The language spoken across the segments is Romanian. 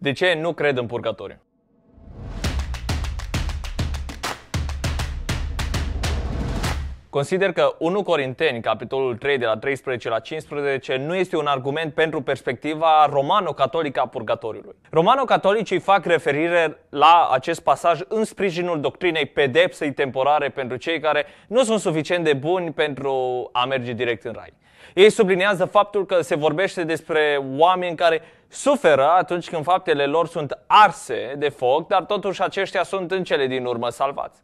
De ce nu cred în purgatoriu? Consider că 1 Corinteni, capitolul 3, de la 13 la 15, nu este un argument pentru perspectiva romano-catolică a purgatoriului. Romano-catolicii fac referire la acest pasaj în sprijinul doctrinei pedepsei temporare pentru cei care nu sunt suficient de buni pentru a merge direct în rai. Ei sublinează faptul că se vorbește despre oameni care suferă atunci când faptele lor sunt arse de foc, dar totuși aceștia sunt în cele din urmă salvați.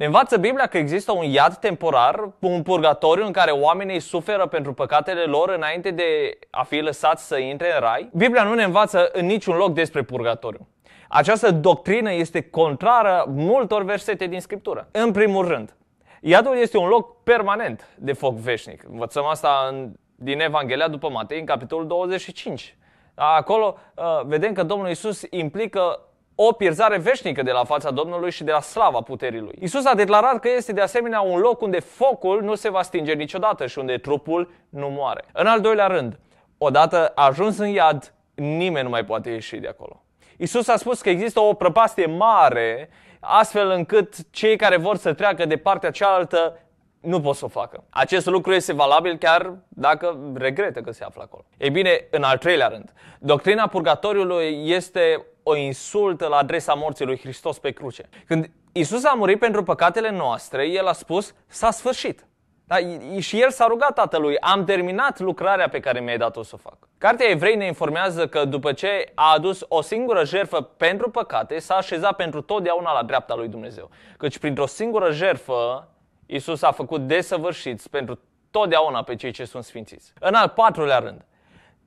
Ne învață Biblia că există un iad temporar, un purgatoriu în care oamenii suferă pentru păcatele lor înainte de a fi lăsați să intre în rai. Biblia nu ne învață în niciun loc despre purgatoriu. Această doctrină este contrară multor versete din Scriptură. În primul rând, iadul este un loc permanent de foc veșnic. Învățăm asta în, din Evanghelia după Matei, în capitolul 25. Acolo uh, vedem că Domnul Isus implică o pierzare veșnică de la fața Domnului și de la slava puterii lui. Isus a declarat că este de asemenea un loc unde focul nu se va stinge niciodată și unde trupul nu moare. În al doilea rând, odată ajuns în iad, nimeni nu mai poate ieși de acolo. Isus a spus că există o prăpastie mare, astfel încât cei care vor să treacă de partea cealaltă nu pot să o facă. Acest lucru este valabil chiar dacă regretă că se află acolo. Ei bine, în al treilea rând, doctrina purgatoriului este o insultă la adresa morții lui Hristos pe cruce. Când Isus a murit pentru păcatele noastre, El a spus, s-a sfârșit. Da? Și el s-a rugat tatălui, am terminat lucrarea pe care mi-ai dat-o să o fac. Cartea Evrei ne informează că după ce a adus o singură jertfă pentru păcate, s-a așezat pentru totdeauna la dreapta lui Dumnezeu. Căci printr-o singură jertfă, Isus a făcut desăvârșiți pentru totdeauna pe cei ce sunt sfințiți. În al patrulea rând,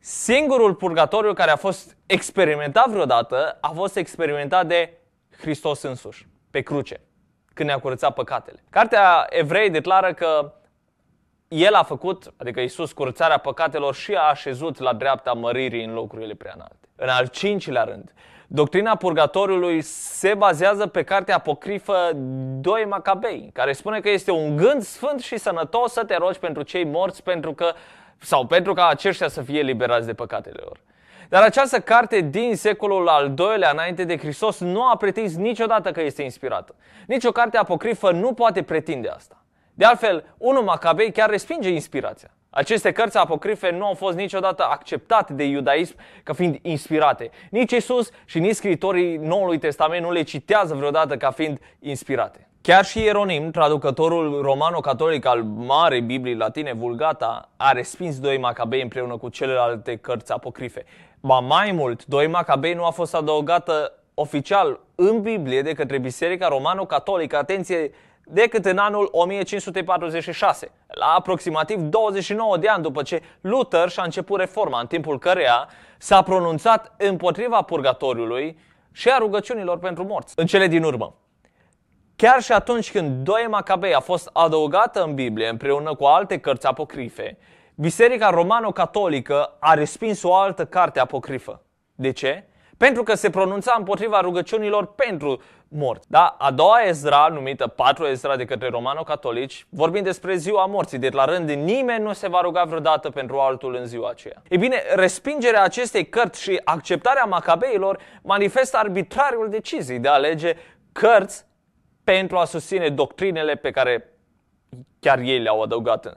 Singurul purgatoriu care a fost experimentat vreodată a fost experimentat de Hristos însuși, pe cruce, când ne-a curățat păcatele. Cartea Evrei declară că el a făcut, adică Isus, curățarea păcatelor și a așezut la dreapta măririi în locurile prea înalte. În al cincilea rând, doctrina purgatoriului se bazează pe cartea apocrifă 2 Macabei, care spune că este un gând sfânt și sănătos să te rogi pentru cei morți pentru că sau pentru ca aceștia să fie liberați de păcatele lor. Dar această carte din secolul al doilea înainte de Hristos nu a pretins niciodată că este inspirată. Nici o carte apocrifă nu poate pretinde asta. De altfel, unul Macabei chiar respinge inspirația. Aceste cărți apocrife nu au fost niciodată acceptate de iudaism ca fiind inspirate. Nici Isus și nici scritorii Noului Testament nu le citează vreodată ca fiind inspirate. Chiar și Ieronim, traducătorul romano-catolic al Marei Biblii Latine, Vulgata, a respins doi Macabei împreună cu celelalte cărți apocrife. Ba mai mult, doi Macabei nu a fost adăugată oficial în Biblie de către Biserica Romano-Catolică, atenție, decât în anul 1546, la aproximativ 29 de ani după ce Luther și-a început reforma, în timpul căreia s-a pronunțat împotriva purgatoriului și a rugăciunilor pentru morți. În cele din urmă, Chiar și atunci când 2 Macabei a fost adăugată în Biblie împreună cu alte cărți apocrife, Biserica Romano-Catolică a respins o altă carte apocrifă. De ce? Pentru că se pronunța împotriva rugăciunilor pentru morți. Da? A doua Ezra, numită 4 Ezra de către romano-catolici, vorbind despre ziua morții, deci la rând nimeni nu se va ruga vreodată pentru altul în ziua aceea. Ei bine, respingerea acestei cărți și acceptarea macabeilor manifestă arbitrariul decizii de a alege cărți pentru a susține doctrinele pe care chiar ei le-au adăugat în,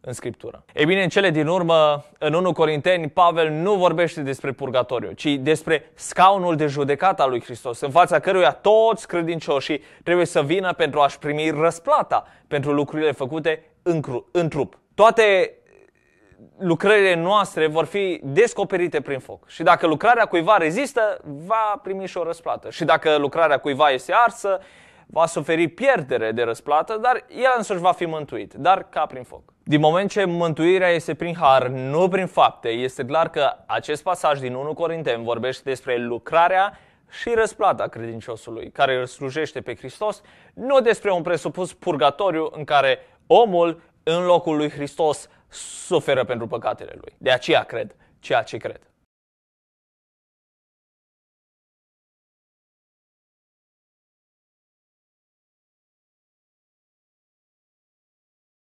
în Scriptură. Ei bine, în cele din urmă, în 1 Corinteni, Pavel nu vorbește despre purgatoriu, ci despre scaunul de judecată al lui Hristos, în fața căruia toți credincioșii trebuie să vină pentru a-și primi răsplata pentru lucrurile făcute în, cru- în trup. Toate lucrările noastre vor fi descoperite prin foc. Și dacă lucrarea cuiva rezistă, va primi și o răsplată. Și dacă lucrarea cuiva este arsă, va suferi pierdere de răsplată, dar el însuși va fi mântuit, dar ca prin foc. Din moment ce mântuirea este prin har, nu prin fapte, este clar că acest pasaj din 1 Corinteni vorbește despre lucrarea și răsplata credinciosului care îl slujește pe Hristos, nu despre un presupus purgatoriu în care omul, în locul lui Hristos, suferă pentru păcatele lui. De aceea cred ceea ce cred.